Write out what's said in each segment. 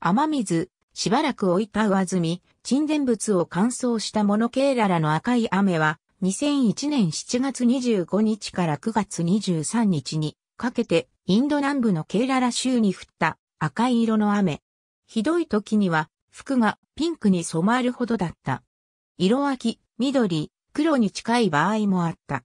雨水、しばらく置いた上積み、沈殿物を乾燥したモノケーララの赤い雨は、2001年7月25日から9月23日にかけて、インド南部のケーララ州に降った赤い色の雨。ひどい時には、服がピンクに染まるほどだった。色飽き、緑、黒に近い場合もあった。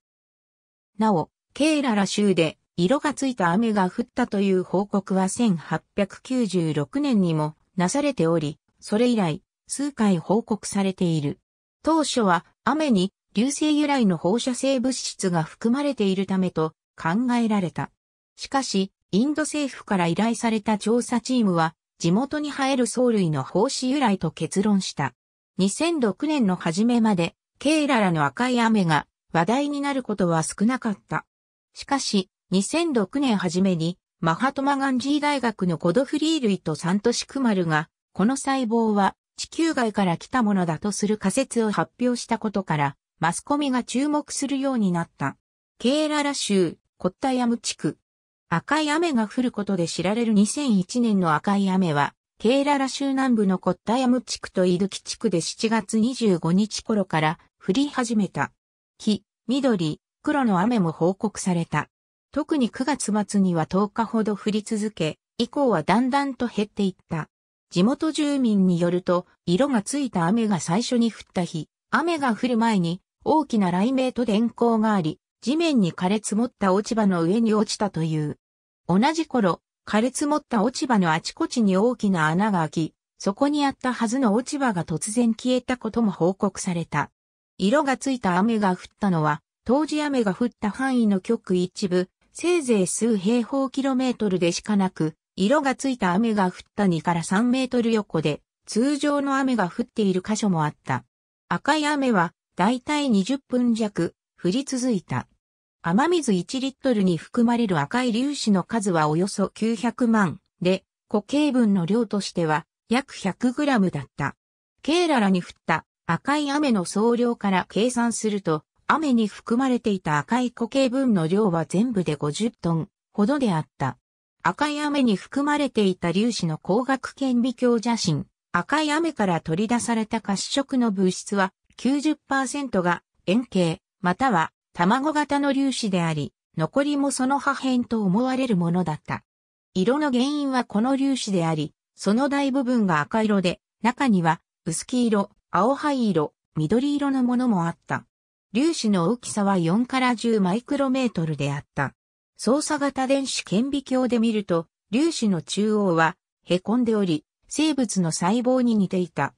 なお、ケーララ州で色がついた雨が降ったという報告は1896年にもなされており、それ以来、数回報告されている。当初は雨に流星由来の放射性物質が含まれているためと考えられた。しかし、インド政府から依頼された調査チームは、地元に生える藻類の放射由来と結論した。2006年の初めまで、ケイララの赤い雨が話題になることは少なかった。しかし、2006年初めに、マハトマガンジー大学のコドフリー類とサントシクマルが、この細胞は地球外から来たものだとする仮説を発表したことから、マスコミが注目するようになった。ケーララ州、コッタヤム地区。赤い雨が降ることで知られる2001年の赤い雨は、ケーララ州南部のコッタヤム地区とイドキ地区で7月25日頃から降り始めた。木、緑、黒の雨も報告された。特に9月末には10日ほど降り続け、以降はだんだんと減っていった。地元住民によると、色がついた雨が最初に降った日、雨が降る前に大きな雷鳴と電光があり、地面に枯れ積もった落ち葉の上に落ちたという。同じ頃、枯れ積もった落ち葉のあちこちに大きな穴が開き、そこにあったはずの落ち葉が突然消えたことも報告された。色がついた雨が降ったのは、当時雨が降った範囲の極一部、せいぜい数平方キロメートルでしかなく、色がついた雨が降った2から3メートル横で、通常の雨が降っている箇所もあった。赤い雨は、だいたい20分弱、降り続いた。雨水1リットルに含まれる赤い粒子の数はおよそ900万で、固形分の量としては約1 0 0ムだった。ケーララに降った赤い雨の総量から計算すると、雨に含まれていた赤い固形分の量は全部で50トンほどであった。赤い雨に含まれていた粒子の光学顕微鏡写真、赤い雨から取り出された褐色の物質は90%が円形、または卵型の粒子であり、残りもその破片と思われるものだった。色の原因はこの粒子であり、その大部分が赤色で、中には薄黄色、青灰色、緑色のものもあった。粒子の大きさは4から10マイクロメートルであった。操作型電子顕微鏡で見ると、粒子の中央は凹んでおり、生物の細胞に似ていた。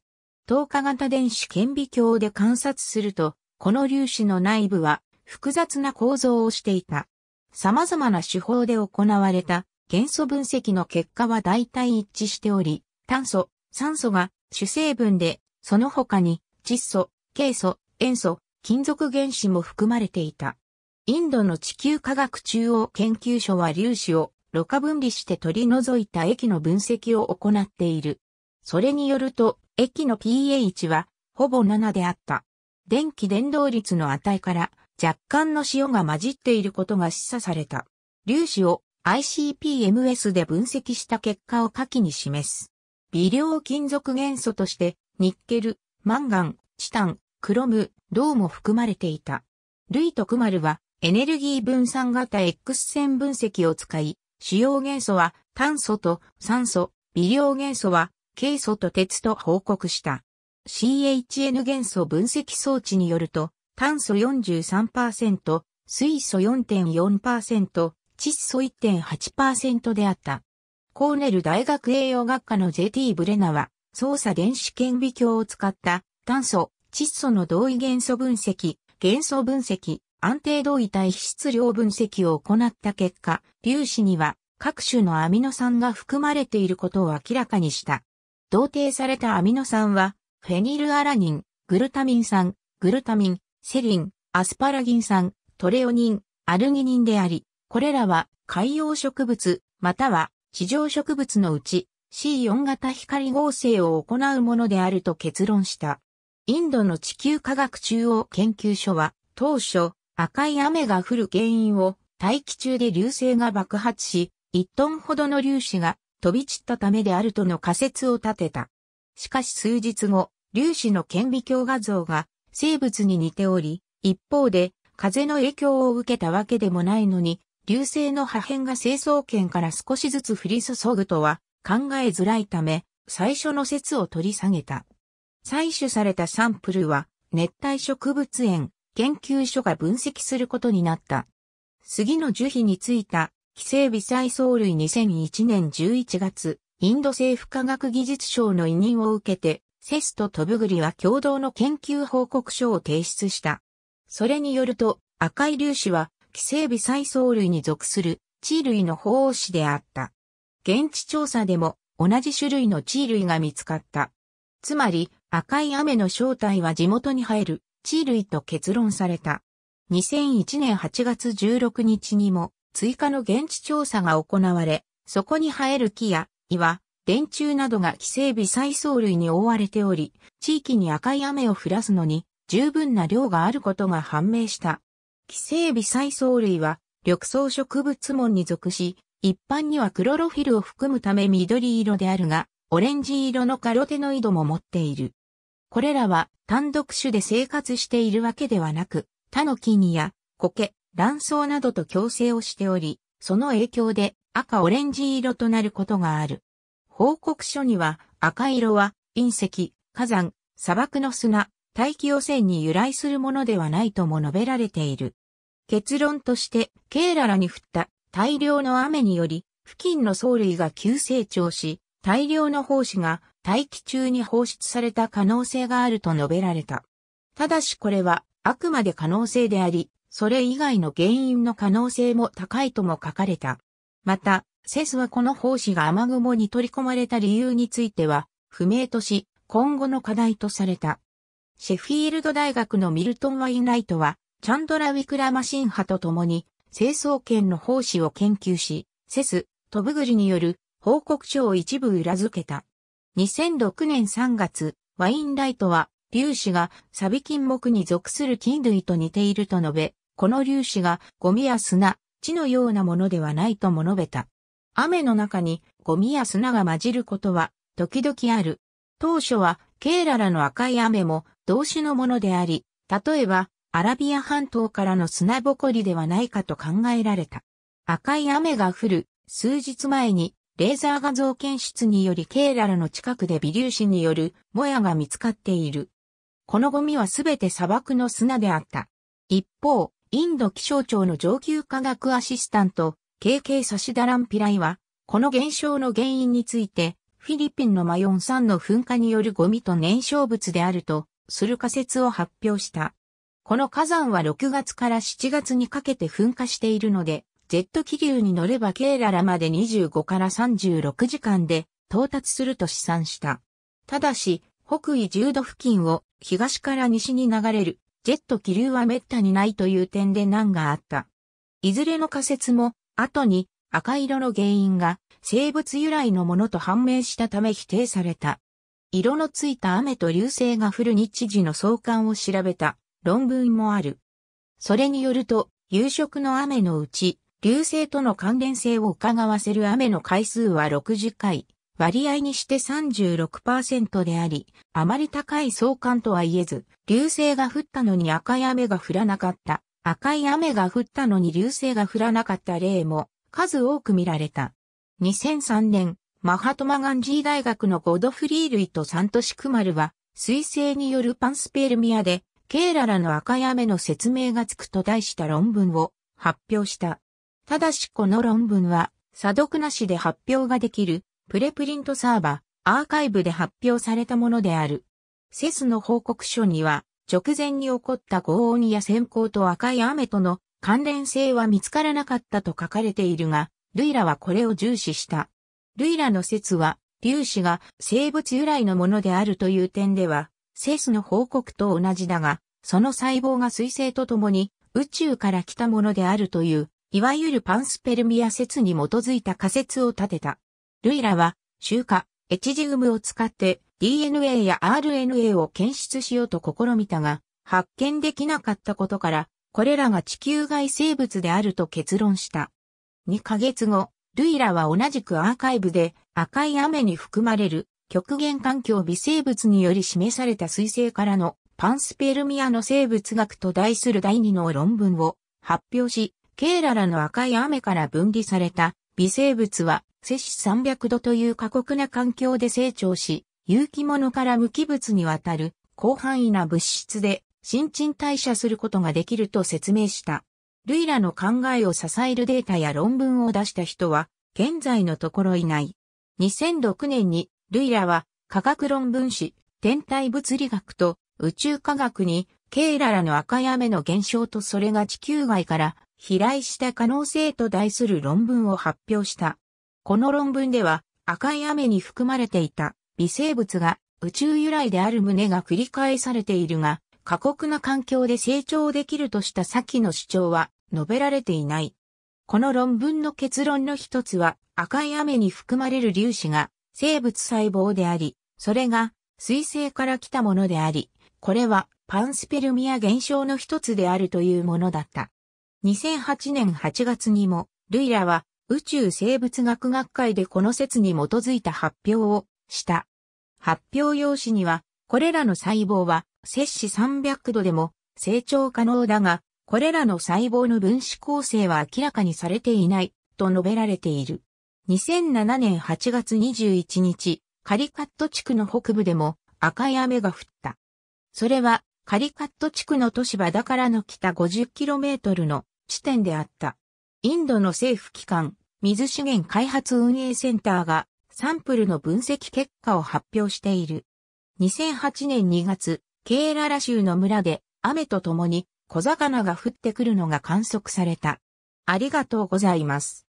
透過型電子顕微鏡で観察すると、この粒子の内部は複雑な構造をしていた。様々な手法で行われた元素分析の結果は大体一致しており、炭素、酸素が主成分で、その他に窒素、ケイ素、塩素、金属原子も含まれていた。インドの地球科学中央研究所は粒子をろ過分離して取り除いた液の分析を行っている。それによると、液の pH はほぼ7であった。電気伝導率の値から若干の塩が混じっていることが示唆された。粒子を ICP-MS で分析した結果を下記に示す。微量金属元素として、ニッケル、マンガン、チタン、クロム、銅も含まれていた。ルイとクマルはエネルギー分散型 X 線分析を使い、主要元素は炭素と酸素、微量元素はケイ素と鉄と報告した。CHN 元素分析装置によると、炭素43%、水素4.4%、窒素1.8%であった。コーネル大学栄養学科の JT ブレナは、操作電子顕微鏡を使った炭素、窒素の同位元素分析、元素分析、安定同位体質量分析を行った結果、粒子には各種のアミノ酸が含まれていることを明らかにした。同定されたアミノ酸は、フェニルアラニン、グルタミン酸、グルタミン、セリン、アスパラギン酸、トレオニン、アルギニンであり、これらは海洋植物、または地上植物のうち C4 型光合成を行うものであると結論した。インドの地球科学中央研究所は、当初、赤い雨が降る原因を、大気中で流星が爆発し、1トンほどの粒子が飛び散ったためであるとの仮説を立てた。しかし数日後、粒子の顕微鏡画像が生物に似ており、一方で風の影響を受けたわけでもないのに、流星の破片が成層圏から少しずつ降り注ぐとは考えづらいため、最初の説を取り下げた。採取されたサンプルは熱帯植物園研究所が分析することになった。杉の樹皮についた寄生微細藻類2001年11月、インド政府科学技術省の委任を受けて、セスとトブグリは共同の研究報告書を提出した。それによると、赤い粒子は寄生微細藻類に属する地類の胞子であった。現地調査でも同じ種類の地類が見つかった。つまり、赤い雨の正体は地元に生える地類と結論された。2001年8月16日にも追加の現地調査が行われ、そこに生える木や岩、電柱などが規制微細藻類に覆われており、地域に赤い雨を降らすのに十分な量があることが判明した。規制微細藻類は緑藻植物門に属し、一般にはクロロフィルを含むため緑色であるが、オレンジ色のカロテノイドも持っている。これらは単独種で生活しているわけではなく、他の木にや苔、卵巣などと共生をしており、その影響で赤オレンジ色となることがある。報告書には赤色は隕石、火山、砂漠の砂、大気汚染に由来するものではないとも述べられている。結論として、ケーララに降った大量の雨により、付近の藻類が急成長し、大量の胞子が大気中に放出された可能性があると述べられた。ただしこれはあくまで可能性であり、それ以外の原因の可能性も高いとも書かれた。また、セスはこの胞子が雨雲に取り込まれた理由については、不明とし、今後の課題とされた。シェフィールド大学のミルトン・ワインライトは、チャンドラ・ウィクラマシン派と共に、成層圏の胞子を研究し、セス、トブグリによる報告書を一部裏付けた。2006年3月、ワインライトは、粒子がサビ金木に属する菌類と似ていると述べ、この粒子がゴミや砂、地のようなものではないとも述べた。雨の中にゴミや砂が混じることは時々ある。当初はケーララの赤い雨も動詞のものであり、例えばアラビア半島からの砂ぼこりではないかと考えられた。赤い雨が降る数日前にレーザー画像検出によりケーラルの近くで微粒子によるモヤが見つかっている。このゴミはすべて砂漠の砂であった。一方、インド気象庁の上級科学アシスタント、KK サシダランピライは、この現象の原因について、フィリピンのマヨン山の噴火によるゴミと燃焼物であると、する仮説を発表した。この火山は6月から7月にかけて噴火しているので、ジェット気流に乗ればケーララまで25から36時間で到達すると試算した。ただし、北緯10度付近を東から西に流れるジェット気流は滅多にないという点で難があった。いずれの仮説も後に赤色の原因が生物由来のものと判明したため否定された。色のついた雨と流星が降る日時の相関を調べた論文もある。それによると、夕食の雨のうち流星との関連性を伺わせる雨の回数は60回、割合にして36%であり、あまり高い相関とは言えず、流星が降ったのに赤い雨が降らなかった、赤い雨が降ったのに流星が降らなかった例も数多く見られた。2003年、マハトマガンジー大学のゴドフリー類とサントシクマルは、水星によるパンスペルミアで、ケーララの赤い雨の説明がつくと題した論文を発表した。ただしこの論文は、査読なしで発表ができる、プレプリントサーバー、アーカイブで発表されたものである。セスの報告書には、直前に起こった高音や閃光と赤い雨との関連性は見つからなかったと書かれているが、ルイラはこれを重視した。ルイラの説は、粒子が生物由来のものであるという点では、セスの報告と同じだが、その細胞が彗星とともに宇宙から来たものであるといういわゆるパンスペルミア説に基づいた仮説を立てた。ルイラは、集荷、エチジウムを使って DNA や RNA を検出しようと試みたが、発見できなかったことから、これらが地球外生物であると結論した。2ヶ月後、ルイラは同じくアーカイブで赤い雨に含まれる極限環境微生物により示された彗星からのパンスペルミアの生物学と題する第2の論文を発表し、ケーララの赤い雨から分離された微生物は摂氏300度という過酷な環境で成長し、有機物から無機物にわたる広範囲な物質で新陳代謝することができると説明した。ルイラの考えを支えるデータや論文を出した人は現在のところいない。2006年にルイラは科学論文誌天体物理学と宇宙科学にケイララの赤い雨の現象とそれが地球外から飛来した可能性と題する論文を発表した。この論文では赤い雨に含まれていた微生物が宇宙由来である旨が繰り返されているが、過酷な環境で成長できるとした先の主張は述べられていない。この論文の結論の一つは赤い雨に含まれる粒子が生物細胞であり、それが水星から来たものであり、これはパンスペルミア現象の一つであるというものだった。2008年8月にも、ルイラは宇宙生物学学会でこの説に基づいた発表をした。発表用紙には、これらの細胞は摂氏300度でも成長可能だが、これらの細胞の分子構成は明らかにされていないと述べられている。2007年8月21日、カリカット地区の北部でも赤い雨が降った。それはカリカット地区の都市場だからの北 50km の地点であった。インドの政府機関、水資源開発運営センターがサンプルの分析結果を発表している。2008年2月、ケーララ州の村で雨とともに小魚が降ってくるのが観測された。ありがとうございます。